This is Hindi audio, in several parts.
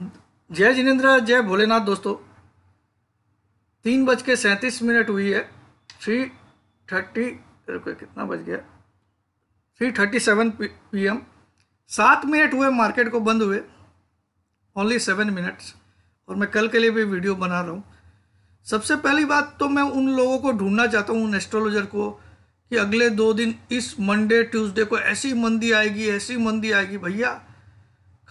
जय जिनेन्द्र जय भोलेनाथ दोस्तों तीन बज के सैंतीस मिनट हुई है थ्री थर्टी कितना बज गया three thirty seven P M सात मिनट हुए मार्केट को बंद हुए ओनली सेवन मिनट्स और मैं कल के लिए भी वीडियो बना रहा हूँ सबसे पहली बात तो मैं उन लोगों को ढूंढना चाहता हूँ उन एस्ट्रोलॉजर को कि अगले दो दिन इस मंडे ट्यूसडे को ऐसी मंदी आएगी ऐसी मंदी आएगी भैया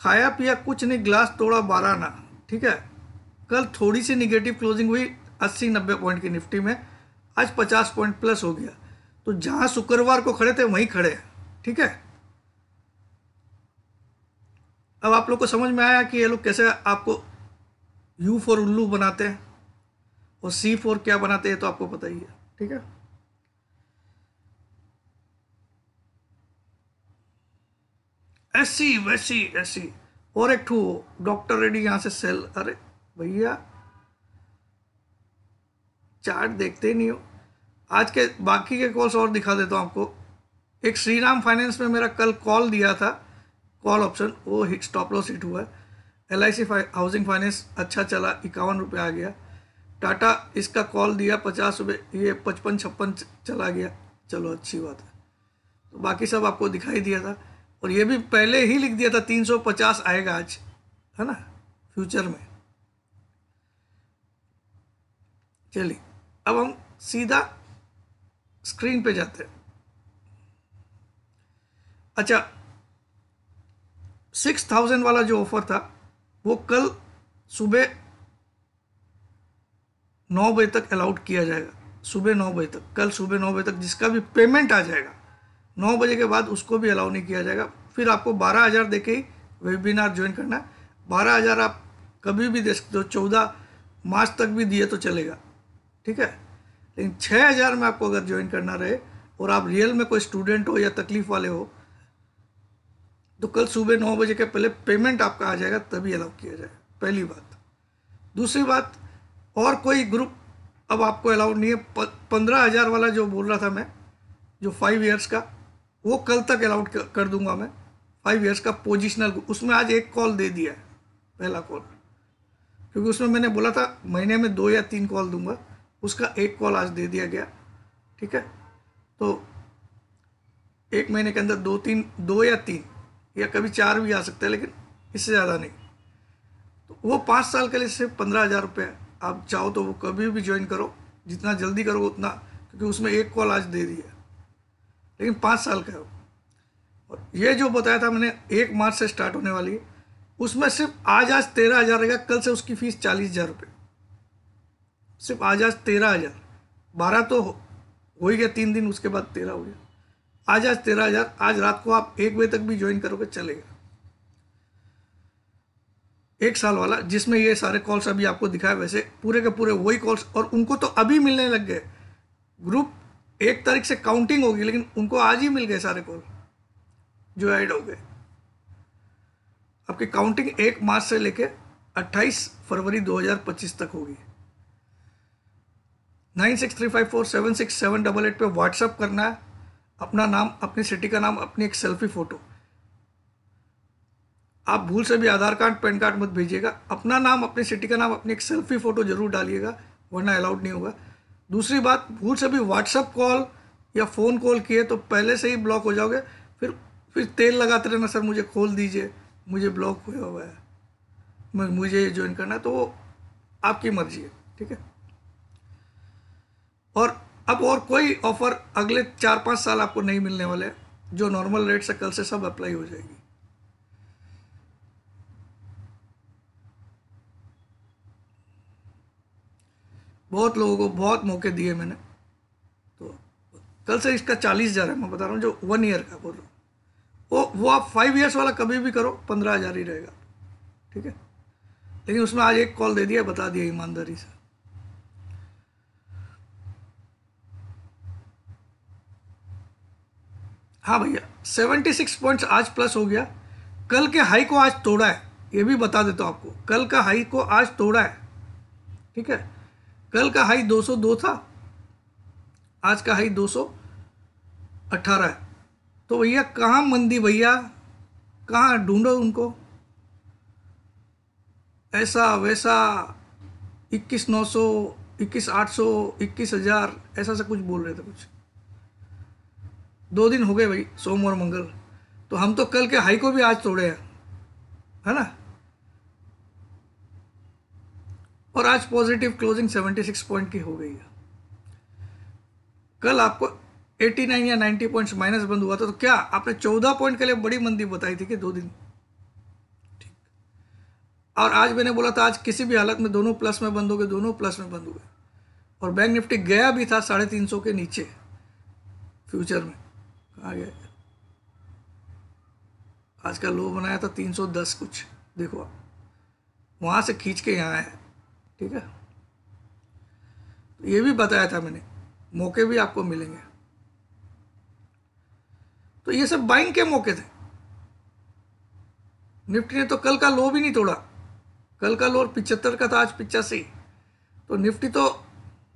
खाया पिया कुछ नहीं ग्लास तोड़ा बारह ना ठीक है कल थोड़ी सी निगेटिव क्लोजिंग हुई अस्सी नब्बे पॉइंट की निफ्टी में आज पचास पॉइंट प्लस हो गया तो जहाँ शुक्रवार को खड़े थे वहीं खड़े हैं ठीक है अब आप लोग को समझ में आया कि ये लोग कैसे आपको यू फॉर उल्लू बनाते हैं और सी फॉर क्या बनाते हैं तो आपको पता ही है ठीक है ऐसी वैसी ऐसी और एक ठू डॉक्टर रेडी यहाँ से सेल अरे भैया चार्ट देखते नहीं हो आज के बाकी के कॉल्स और दिखा देता हूँ आपको एक श्री राम फाइनेंस में मेरा कल कॉल दिया था कॉल ऑप्शन वो स्टॉप लॉस हिट हुआ है L I C housing finance अच्छा चला इक्यावन रुपये आ गया टाटा इसका कॉल दिया पचास रुपये ये पचपन छप्पन चला गया चलो अच्छी बात है तो बाकी सब आपको दिखाई दिया था और ये भी पहले ही लिख दिया था 350 आएगा आज है ना फ्यूचर में चलिए अब हम सीधा स्क्रीन पे जाते हैं अच्छा सिक्स थाउजेंड वाला जो ऑफर था वो कल सुबह नौ बजे तक अलाउड किया जाएगा सुबह नौ बजे तक कल सुबह नौ बजे तक जिसका भी पेमेंट आ जाएगा नौ बजे के बाद उसको भी अलाउ नहीं किया जाएगा फिर आपको बारह हज़ार दे के वेबिनार ज्वाइन करना है बारह हज़ार आप कभी भी दे सकते हो चौदह मार्च तक भी दिए तो चलेगा ठीक है लेकिन छः हज़ार में आपको अगर ज्वाइन करना रहे और आप रियल में कोई स्टूडेंट हो या तकलीफ़ वाले हो तो कल सुबह नौ बजे के पहले पेमेंट आपका आ जाएगा तभी अलाउ किया जाए पहली बात दूसरी बात और कोई ग्रुप अब आपको अलाउड नहीं है पंद्रह हज़ार वाला जो बोल रहा था मैं जो फाइव ईयर्स का वो कल तक अलाउट कर दूंगा मैं फाइव ईयर्स का पोजिशनल उसमें आज एक कॉल दे दिया है पहला कॉल क्योंकि उसमें मैंने बोला था महीने में दो या तीन कॉल दूंगा उसका एक कॉल आज दे दिया गया ठीक है तो एक महीने के अंदर दो तीन दो या तीन या कभी चार भी आ सकते हैं लेकिन इससे ज़्यादा नहीं तो वो पाँच साल के लिए सिर्फ पंद्रह हज़ार रुपये आप चाहो तो वो कभी भी ज्वाइन करो जितना जल्दी करो उतना क्योंकि उसमें एक कॉल आज दे दिया लेकिन पाँच साल का है और ये जो बताया था मैंने एक मार्च से स्टार्ट होने वाली है उसमें सिर्फ आज आज तेरह हज़ार रहेगा कल से उसकी फ़ीस चालीस हज़ार रुपये सिर्फ आज आज तेरह हज़ार बारह तो हो, ही गया तीन दिन उसके बाद तेरह हो गया आज आज तेरह हज़ार आज रात को आप एक बजे तक भी ज्वाइन करोगे चलेगा एक साल वाला जिसमें ये सारे कॉल्स अभी आपको दिखाए वैसे पूरे के पूरे वही कॉल्स और उनको तो अभी मिलने लग गए ग्रुप एक तारीख से काउंटिंग होगी लेकिन उनको आज ही मिल गए सारे कॉल जो ऐड हो गए आपकी काउंटिंग एक मार्च से लेके 28 फरवरी 2025 तक होगी nine six three five four seven six seven double eight पर व्हाट्सअप करना है अपना नाम अपनी सिटी का नाम अपनी एक सेल्फी फ़ोटो आप भूल से भी आधार कार्ड पैन कार्ड मत भेजिएगा अपना नाम अपनी सिटी का नाम अपनी एक सेल्फी फ़ोटो जरूर डालिएगा वरना अलाउड नहीं होगा दूसरी बात भूल से भी व्हाट्सअप कॉल या फ़ोन कॉल किए तो पहले से ही ब्लॉक हो जाओगे फिर फिर तेल लगाते रहना सर मुझे खोल दीजिए मुझे ब्लॉक हुआ हुआ है मुझे ज्वाइन करना है तो वो आपकी मर्जी है ठीक है और अब और कोई ऑफ़र अगले चार पाँच साल आपको नहीं मिलने वाले जो नॉर्मल रेट से कल से सब अप्लाई हो जाएगी बहुत लोगों को बहुत मौके दिए मैंने तो कल से इसका चालीस हज़ार है मैं बता रहा हूँ जो वन ईयर का बोल रहा हूँ वो वो आप फाइव ईयर्स वाला कभी भी करो पंद्रह हज़ार ही रहेगा ठीक है लेकिन उसमें आज एक कॉल दे दिया बता दिया ईमानदारी से हाँ भैया सेवेंटी सिक्स पॉइंट्स आज प्लस हो गया कल के हाई को आज तोड़ा है ये भी बता देता हूँ आपको कल का हाई को आज तोड़ा है ठीक है कल का हाई 202 था आज का हाई 218 है तो भैया कहाँ मंदी भैया कहाँ ढूंढो उनको ऐसा वैसा इक्कीस नौ सौ इक्कीस आठ सौ इक्कीस हज़ार ऐसा सा कुछ बोल रहे थे कुछ दो दिन हो गए भाई सोमवार मंगल तो हम तो कल के हाई को भी आज तोड़े हैं है ना और आज पॉजिटिव क्लोजिंग 76 पॉइंट की हो गई है कल आपको 89 या 90 पॉइंट्स माइनस बंद हुआ था तो क्या आपने 14 पॉइंट के लिए बड़ी मंदी बताई थी कि दो दिन ठीक और आज मैंने बोला था आज किसी भी हालत में दोनों प्लस में बंद हो गए दोनों प्लस में बंद हो गए और बैंक निफ्टी गया भी था साढ़े तीन सौ के नीचे फ्यूचर में आ गया आज का लो बनाया था तीन सौ दस कुछ देखो आप वहाँ से खींच के यहाँ आया ठीक है तो ये भी बताया था मैंने मौके भी आपको मिलेंगे तो ये सब बाइंग के मौके थे निफ्टी ने तो कल का लो भी नहीं तोड़ा कल का लो पिचहत्तर का था आज पिचासी तो निफ्टी तो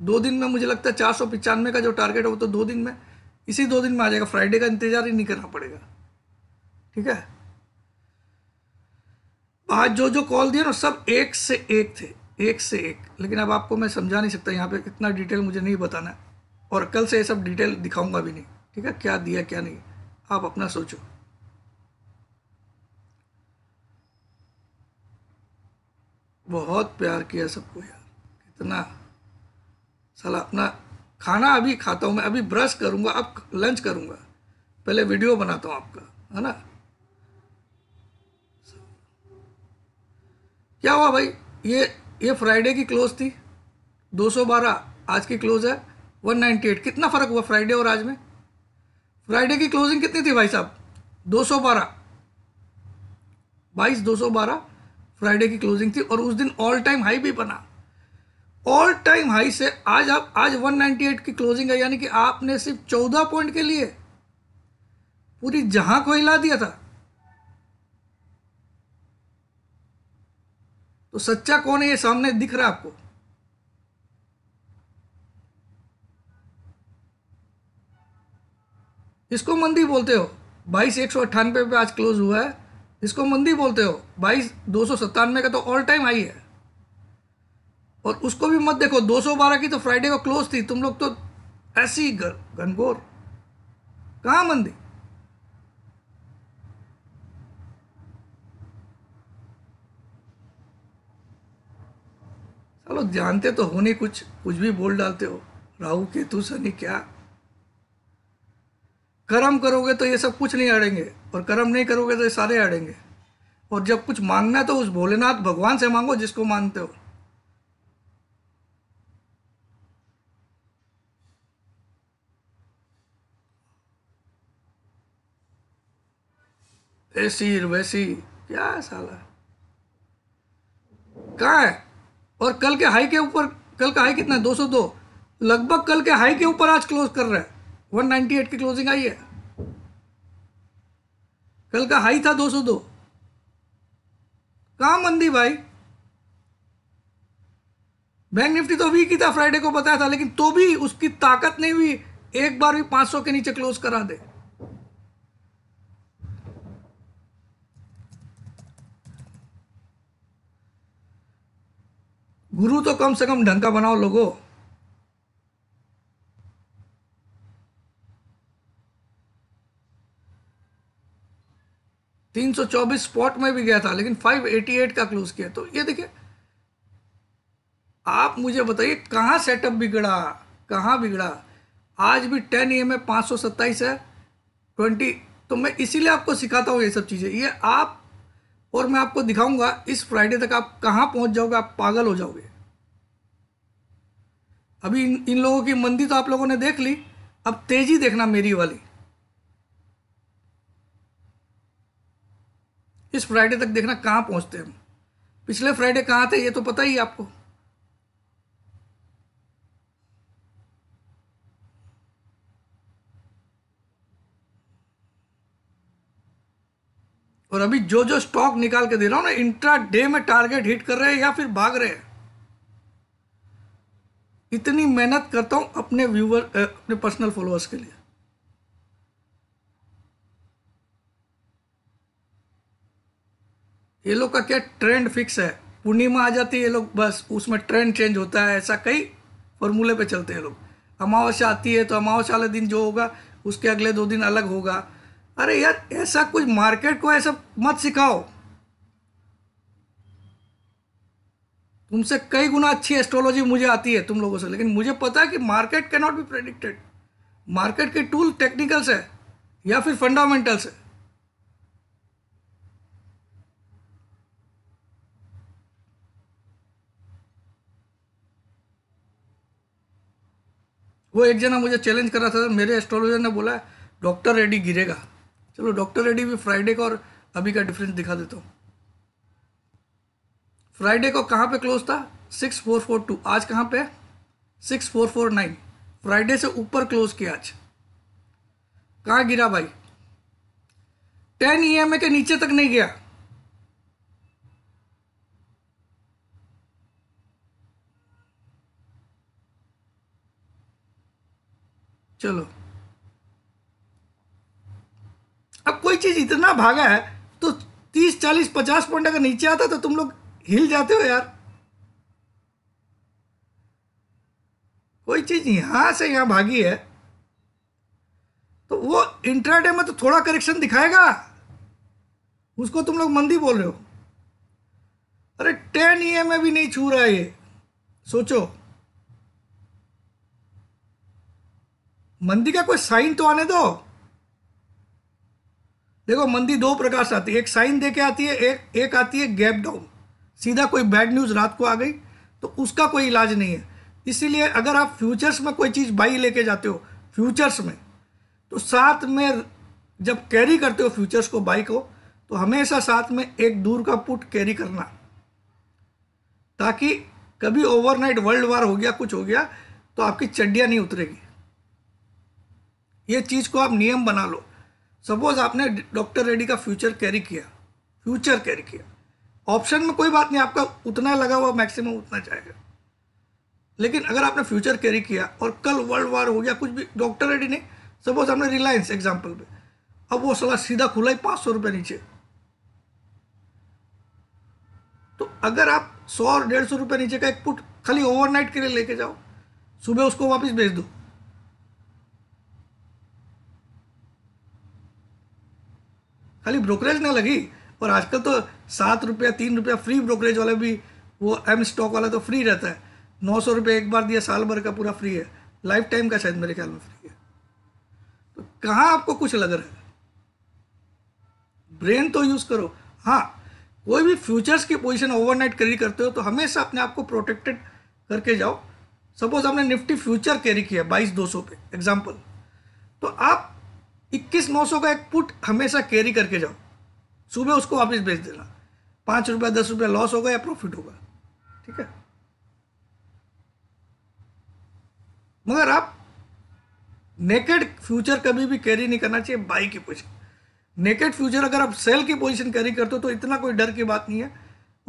दो दिन में मुझे लगता है चार सौ पचानवे का जो टारगेट है वो तो दो दिन में इसी दो दिन में आ जाएगा फ्राइडे का इंतजार ही नहीं करना पड़ेगा ठीक है आज जो जो कॉल दिए ना सब एक से एक थे एक से एक लेकिन अब आपको मैं समझा नहीं सकता यहाँ पे इतना डिटेल मुझे नहीं बताना है और कल से ये सब डिटेल दिखाऊंगा भी नहीं ठीक है क्या दिया क्या नहीं आप अपना सोचो बहुत प्यार किया सबको यार कितना साला अपना खाना अभी खाता हूँ मैं अभी ब्रश करूँगा अब लंच करूँगा पहले वीडियो बनाता हूँ आपका है ना क्या हुआ भाई ये ये फ्राइडे की क्लोज थी 212 आज की क्लोज है 198 कितना फ़र्क हुआ फ्राइडे और आज में फ्राइडे की क्लोजिंग कितनी थी भाई साहब 212 सौ बारह फ्राइडे की क्लोजिंग थी और उस दिन ऑल टाइम हाई भी बना ऑल टाइम हाई से आज आप आज 198 की क्लोजिंग है यानी कि आपने सिर्फ 14 पॉइंट के लिए पूरी जहां को हिला दिया था तो सच्चा कौन है ये सामने दिख रहा आपको इसको मंदी बोलते हो बाईस एक सौ अट्ठानवे पे आज क्लोज हुआ है इसको मंदी बोलते हो बाईस दो सौ सत्तानवे का तो ऑल टाइम हाई है और उसको भी मत देखो दो सौ बारह की तो फ्राइडे को क्लोज थी तुम लोग तो ऐसी घनघोर कहाँ मंदी और लोग जानते तो हो नहीं कुछ कुछ भी बोल डालते हो राहु केतु शनि क्या कर्म करोगे तो ये सब कुछ नहीं अड़ेंगे और कर्म नहीं करोगे तो ये सारे अड़ेंगे और जब कुछ मांगना है तो उस भोलेनाथ भगवान से मांगो जिसको मानते हो ऐसी वैसी क्या साला कहा है और कल के हाई के ऊपर कल का हाई कितना है दो सौ दो लगभग कल के हाई के ऊपर आज क्लोज कर रहा है वन एट की क्लोजिंग आई है कल का हाई था दो सौ दो मंदी भाई बैंक निफ्टी तो वीक ही था फ्राइडे को बताया था लेकिन तो भी उसकी ताकत नहीं हुई एक बार भी 500 के नीचे क्लोज करा दे गुरु तो कम से कम ढंग का बनाओ लोगो तीन सौ चौबीस स्पॉट में भी गया था लेकिन फाइव एटी एट का क्लोज किया तो ये देखिए आप मुझे बताइए कहाँ सेटअप बिगड़ा कहाँ बिगड़ा आज भी टेन ई में पाँच सौ सत्ताईस है ट्वेंटी तो मैं इसीलिए आपको सिखाता हूँ ये सब चीज़ें ये आप और मैं आपको दिखाऊंगा इस फ्राइडे तक आप कहाँ पहुंच जाओगे आप पागल हो जाओगे अभी इन इन लोगों की मंदी तो आप लोगों ने देख ली अब तेजी देखना मेरी वाली इस फ्राइडे तक देखना कहाँ पहुँचते हम पिछले फ्राइडे कहाँ थे ये तो पता ही आपको और अभी जो जो स्टॉक निकाल के दे रहा हूं ना इंट्रा डे में टारगेट हिट कर रहे हैं या फिर भाग रहे हैं इतनी मेहनत करता हूं अपने व्यूवर अपने पर्सनल फॉलोअर्स के लिए ये लोग का क्या ट्रेंड फिक्स है पूर्णिमा आ जाती है ये लोग बस उसमें ट्रेंड चेंज होता है ऐसा कई फॉर्मूले पे चलते हैं लोग अमावस्या आती है तो अमावस्या वाले दिन जो होगा उसके अगले दो दिन अलग होगा अरे यार ऐसा कुछ मार्केट को ऐसा मत सिखाओ तुमसे कई गुना अच्छी एस्ट्रोलॉजी मुझे आती है तुम लोगों से लेकिन मुझे पता है कि market can not be predicted market के टूल टेक्निकल्स है या फिर फंडामेंटल्स है वो एक जना मुझे चैलेंज कर रहा था मेरे एस्ट्रोलॉजर ने बोला डॉक्टर रेड्डी गिरेगा चलो डॉक्टर रेड्डी भी फ्राइडे का और अभी का डिफरेंस दिखा देता हूँ फ्राइडे को कहाँ पे क्लोज था सिक्स फोर फोर टू आज कहाँ पे six four four nine Friday से ऊपर क्लोज किया आज कहाँ गिरा भाई टेन ई के नीचे तक नहीं गया चलो अब कोई चीज़ इतना भागा है तो तीस चालीस पचास पॉइंट अगर नीचे आता तो तुम लोग हिल जाते हो यार कोई चीज़ यहां से यहां भागी है तो वो इंट्राडे में तो थोड़ा करेक्शन दिखाएगा उसको तुम लोग मंदी बोल रहे हो अरे टेन ई में भी नहीं छू रहा है ये सोचो मंदी का कोई साइन तो आने दो देखो मंदी दो प्रकार से आती है एक साइन दे के आती है एक एक आती है गैप डाउन सीधा कोई बैड न्यूज़ रात को आ गई तो उसका कोई इलाज नहीं है इसीलिए अगर आप फ्यूचर्स में कोई चीज़ बाई लेके जाते हो फ्यूचर्स में तो साथ में जब कैरी करते हो फ्यूचर्स को बाई को तो हमेशा साथ में एक दूर का पुट कैरी करना ताकि कभी ओवरनाइट वर्ल्ड वार हो गया कुछ हो गया तो आपकी चड्डियाँ नहीं उतरेगी ये चीज़ को आप नियम बना लो सपोज आपने डॉक्टर रेड्डी का फ्यूचर कैरी किया फ्यूचर कैरी किया ऑप्शन में कोई बात नहीं आपका उतना लगा हुआ मैक्सिमम उतना जाएगा लेकिन अगर आपने फ्यूचर कैरी किया और कल वर्ल्ड वार हो गया कुछ भी डॉक्टर रेड्डी नहीं सपोज आपने रिलायंस एग्जाम्पल पे अब वो सलाह सीधा खुला ही पाँच सौ रुपये नीचे तो अगर आप सौ और डेढ़ सौ रुपये नीचे का एक पुट खाली ओवरनाइट के लिए लेके जाओ सुबह उसको वापस भेज दो खाली ब्रोकरेज ना लगी और आजकल तो सात रुपया तीन रुपया फ्री ब्रोकरेज वाला भी वो एम स्टॉक वाला तो फ्री रहता है नौ सौ रुपये एक बार दिया साल भर का पूरा फ्री है लाइफ टाइम का शायद मेरे ख्याल में फ्री है तो कहाँ आपको कुछ लग रहा है ब्रेन तो यूज़ करो हाँ कोई भी फ्यूचर्स की पोजीशन ओवरनाइट कैरी करते हो तो हमेशा अपने आप को प्रोटेक्टेड करके जाओ सपोज आपने निफ्टी फ्यूचर कैरी किया बाईस दो सौ पे एग्जाम्पल तो आप इक्कीस नौ सौ का एक पुट हमेशा कैरी करके जाओ सुबह उसको वापस बेच देना पाँच रुपया दस रुपया लॉस होगा या प्रॉफिट होगा ठीक है मगर आप नेकेड फ्यूचर कभी भी कैरी नहीं करना चाहिए बाई की पोजिशन नेकेड फ्यूचर अगर आप सेल की पोजिशन कैरी करते हो तो इतना कोई डर की बात नहीं है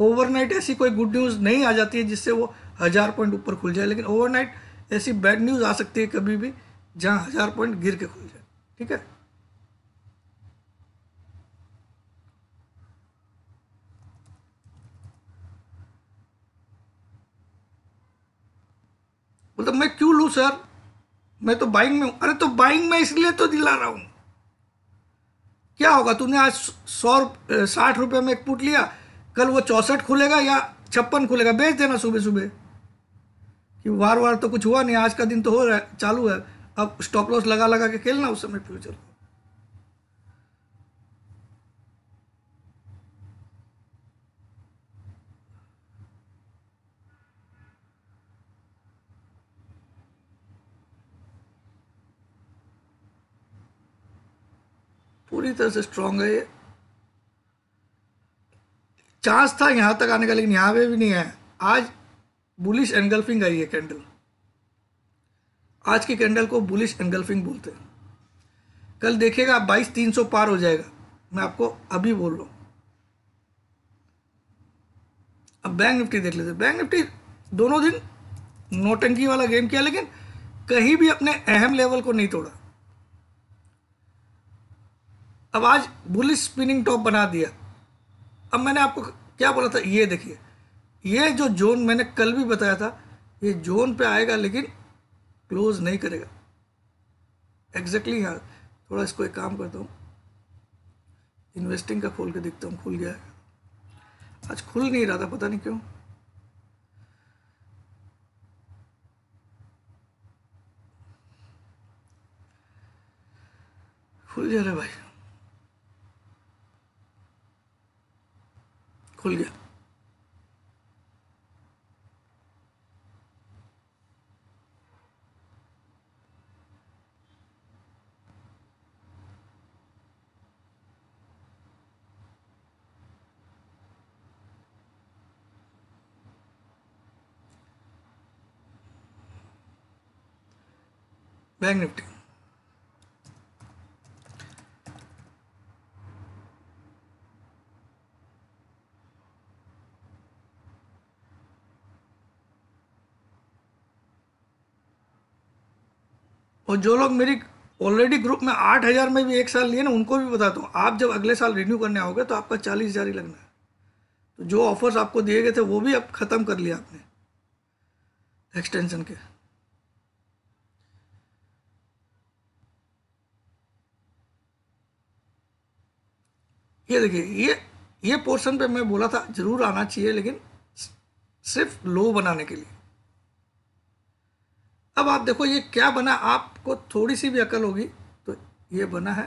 ओवरनाइट ऐसी कोई गुड न्यूज़ नहीं आ जाती है जिससे वो हज़ार पॉइंट ऊपर खुल जाए लेकिन ओवरनाइट ऐसी बैड न्यूज़ आ सकती है कभी भी जहां हज़ार पॉइंट गिर के खुल जाए ठीक है बोलता मैं क्यों लूँ सर मैं तो बाइंग में हूँ अरे तो बाइंग में इसलिए तो दिला रहा हूँ क्या होगा तूने आज सौ साठ रुपये में एक पुट लिया कल वो चौंसठ खुलेगा या छप्पन खुलेगा बेच देना सुबह सुबह कि वार वार तो कुछ हुआ नहीं आज का दिन तो हो रहा है चालू है अब स्टॉप लॉस लगा लगा के खेलना उस समय फ्यूचर को पूरी तरह से स्ट्रांग है ये चांस था यहाँ तक आने का लेकिन यहाँ पे भी नहीं है आज बुलिश एंगल्फिंग आई है कैंडल आज की कैंडल को बुलिश एंगल्फिंग बोलते हैं कल देखिएगा बाईस तीन सौ पार हो जाएगा मैं आपको अभी बोल रहा हूँ अब बैंक निफ्टी देख लेते बैंक निफ्टी दोनों दिन नोटंकी वाला गेम किया लेकिन कहीं भी अपने अहम लेवल को नहीं तोड़ा अब आज बुलिस स्पिनिंग टॉप बना दिया अब मैंने आपको क्या बोला था ये देखिए ये जो जोन मैंने कल भी बताया था ये जोन पे आएगा लेकिन क्लोज नहीं करेगा एग्जैक्टली exactly हाँ थोड़ा इसको एक काम करता हूँ इन्वेस्टिंग का खोल के देखता हूँ खुल गया है आज खुल नहीं रहा था पता नहीं क्यों खुल जा रहा है भाई खुल गया बैंक निफ्टी और जो लोग मेरी ऑलरेडी ग्रुप में आठ हज़ार में भी एक साल लिए ना उनको भी बताता हूँ आप जब अगले साल रिन्यू करने आओगे तो आपका चालीस हज़ार ही लगना है तो जो ऑफर्स आपको दिए गए थे वो भी अब ख़त्म कर लिया आपने एक्सटेंशन के ये देखिए ये ये पोर्शन पे मैं बोला था ज़रूर आना चाहिए लेकिन सिर्फ लो बनाने के लिए अब आप देखो ये क्या बना आपको थोड़ी सी भी अकल होगी तो ये बना है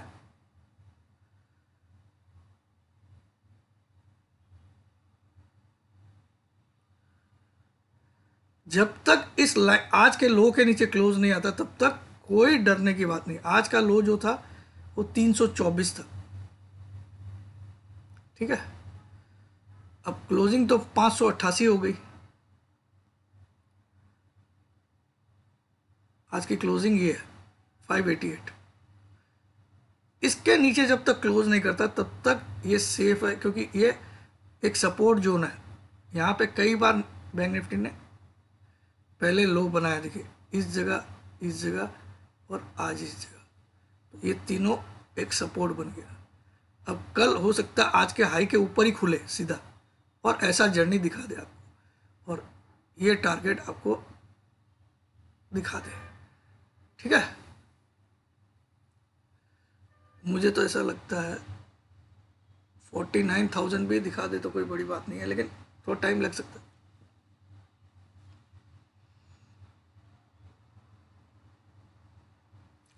जब तक इस आज के लो के नीचे क्लोज नहीं आता तब तक कोई डरने की बात नहीं आज का लो जो था वो 324 था ठीक है अब क्लोजिंग तो पाँच हो गई आज की क्लोजिंग ये है फाइव एटी एट इसके नीचे जब तक क्लोज नहीं करता तब तक ये सेफ है क्योंकि ये एक सपोर्ट जोन है यहाँ पे कई बार बैंक निफ्टी ने पहले लो बनाया देखिए इस जगह इस जगह और आज इस जगह तो ये तीनों एक सपोर्ट बन गया अब कल हो सकता है आज के हाई के ऊपर ही खुले सीधा और ऐसा जर्नी दिखा दे आपको और ये टारगेट आपको दिखा दे ठीक है मुझे तो ऐसा लगता है फोर्टी नाइन थाउजेंड भी दिखा दे तो कोई बड़ी बात नहीं है लेकिन थोड़ा टाइम लग सकता है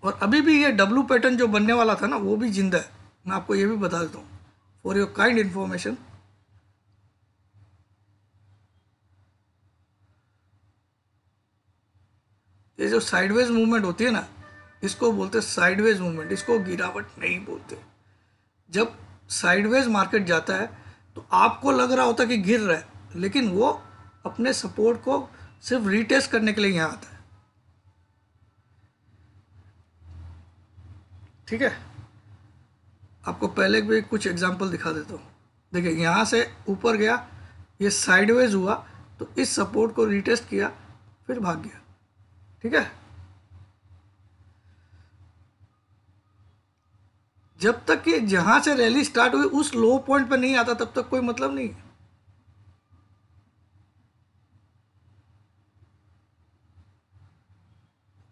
और अभी भी ये डब्लू पैटर्न जो बनने वाला था ना वो भी जिंदा है मैं आपको ये भी बता देता हूँ फॉर योर काइंड इन्फॉर्मेशन जो साइडवेज मूवमेंट होती है ना इसको बोलते साइडवेज मूवमेंट इसको गिरावट नहीं बोलते जब साइडवेज मार्केट जाता है तो आपको लग रहा होता है कि गिर रहा है लेकिन वो अपने सपोर्ट को सिर्फ रिटेस्ट करने के लिए यहाँ आता है ठीक है आपको पहले भी कुछ एग्जांपल दिखा देता हूँ देखिए यहाँ से ऊपर गया ये साइडवेज हुआ तो इस सपोर्ट को रिटेस्ट किया फिर भाग गया ठीक है जब तक कि जहां से रैली स्टार्ट हुई उस लो पॉइंट पर नहीं आता तब तक कोई मतलब नहीं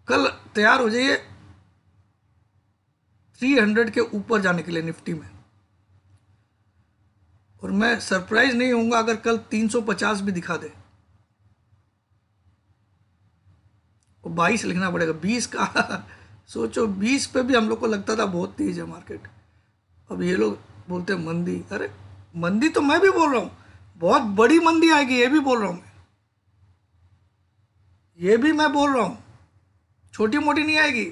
कल तैयार हो जाइए 300 के ऊपर जाने के लिए निफ्टी में और मैं सरप्राइज नहीं होऊंगा अगर कल 350 भी दिखा दे वो बाईस लिखना पड़ेगा बीस का सोचो बीस पे भी हम लोग को लगता था बहुत तेज़ है मार्केट अब ये लोग बोलते हैं मंदी अरे मंदी तो मैं भी बोल रहा हूँ बहुत बड़ी मंदी आएगी ये भी बोल रहा हूँ मैं ये भी मैं बोल रहा हूँ छोटी मोटी नहीं आएगी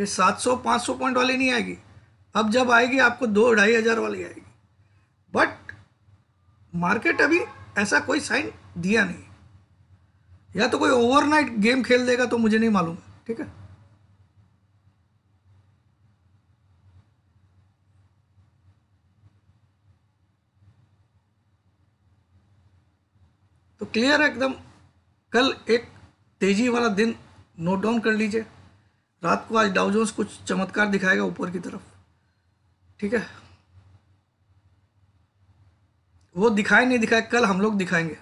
ये सात सौ पाँच सौ पॉइंट वाली नहीं आएगी अब जब आएगी आपको दो ढाई हज़ार वाली आएगी बट मार्केट अभी ऐसा कोई साइन दिया नहीं या तो कोई ओवरनाइट गेम खेल देगा तो मुझे नहीं मालूम ठीक है तो क्लियर है एकदम कल एक तेजी वाला दिन नोट डाउन कर लीजिए रात को आज डाउजोन्स कुछ चमत्कार दिखाएगा ऊपर की तरफ ठीक है वो दिखाए नहीं दिखाए कल हम लोग दिखाएंगे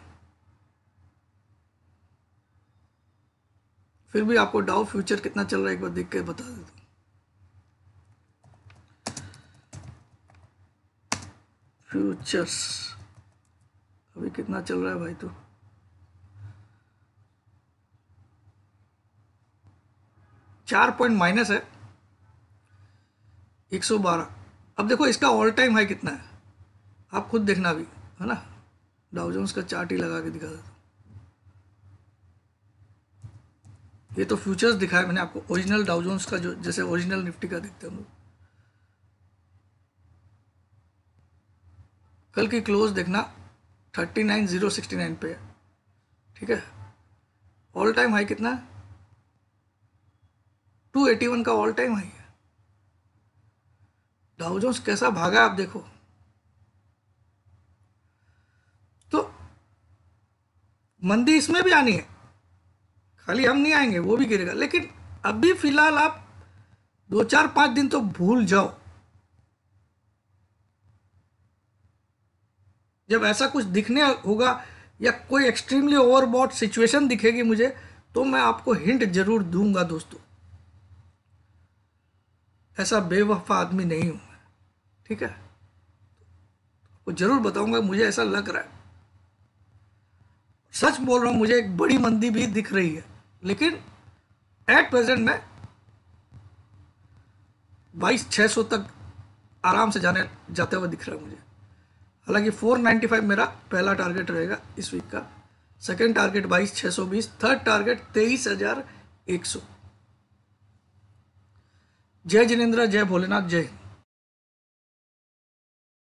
फिर भी आपको डाउ फ्यूचर कितना चल रहा है एक बार देख के बता देता हूँ फ्यूचर्स अभी कितना चल रहा है भाई तो चार पॉइंट माइनस है एक सौ बारह अब देखो इसका ऑल टाइम हाई कितना है आप खुद देखना भी है ना डाउजोन्स का चार्ट ही लगा के दिखा देता ये तो फ्यूचर्स दिखाया मैंने आपको ओरिजिनल डाउजोन्स का जो जैसे ओरिजिनल निफ्टी का देखते हैं हम लोग कल की क्लोज देखना thirty nine zero sixty nine पे है ठीक है ऑल टाइम हाई कितना टू एटी वन का ऑल टाइम हाई है डाउजोन्स कैसा भागा आप देखो तो मंदी इसमें भी आनी है खाली हम नहीं आएंगे वो भी गिरेगा लेकिन अभी फिलहाल आप दो चार पांच दिन तो भूल जाओ जब ऐसा कुछ दिखने होगा या कोई एक्सट्रीमली ओवरबॉट सिचुएशन दिखेगी मुझे तो मैं आपको हिंट जरूर दूंगा दोस्तों ऐसा बेवफा आदमी नहीं हूं मैं ठीक है वो जरूर बताऊंगा मुझे ऐसा लग रहा है सच बोल रहा हूं मुझे एक बड़ी मंदी भी दिख रही है लेकिन एट प्रेजेंट में बाईस छः सौ तक आराम से जाने जाते हुए दिख रहा है मुझे हालांकि 495 मेरा पहला टारगेट रहेगा इस वीक का सेकेंड टारगेट बाईस छः सौ बीस थर्ड टारगेट तेईस हज़ार एक सौ जय जिनेन्द्र जय भोलेनाथ जय हिंद